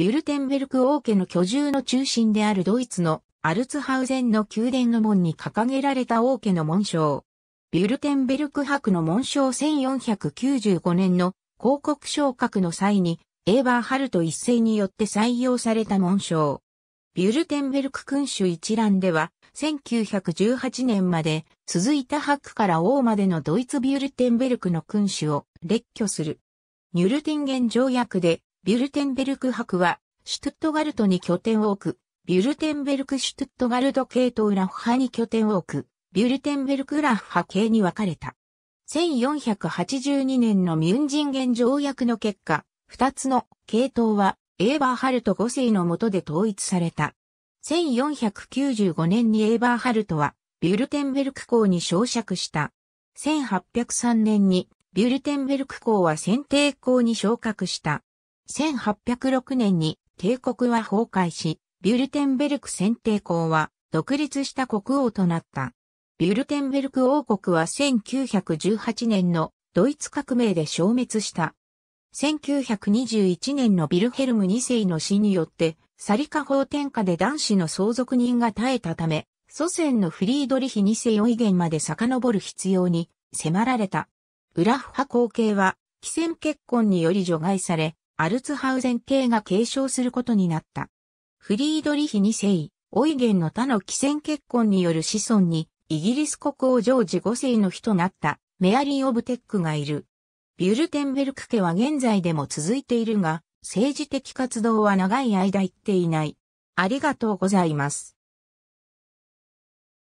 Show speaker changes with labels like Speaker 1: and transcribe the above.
Speaker 1: ビュルテンベルク王家の居住の中心であるドイツのアルツハウゼンの宮殿の門に掲げられた王家の紋章。ビュルテンベルク博の紋章1495年の広告昇格の際にエーバーハルト一世によって採用された紋章。ビュルテンベルク君主一覧では1918年まで続いた博から王までのドイツビュルテンベルクの君主を列挙する。ニュルティンゲン条約でビュルテンベルク博は、シュトゥットガルトに拠点を置く、ビュルテンベルクシュトゥットガルト系統ラフ派に拠点を置く、ビュルテンベルクラフ派系に分かれた。1482年のミュンジンゲン条約の結果、二つの系統はエーバーハルト5世の下で統一された。1495年にエーバーハルトはビュルテンベルク公に昇釈した。1803年にビュルテンベルク公は選定公に昇格した。1806年に帝国は崩壊し、ビュルテンベルク選定校は独立した国王となった。ビュルテンベルク王国は1918年のドイツ革命で消滅した。1921年のビルヘルム2世の死によって、サリカ法天下で男子の相続人が絶えたため、祖先のフリードリヒ2世を威厳まで遡る必要に迫られた。ウラフ派後継は、既戦結婚により除外され、アルツハウゼン系が継承することになった。フリードリヒ2世、オイゲンの他の既戦結婚による子孫に、イギリス国王ジョージ5世の日となったメアリー・オブテックがいる。ビュルテンベルク家は現在でも続いているが、政治的活動は長い間行っていない。ありがとうございます。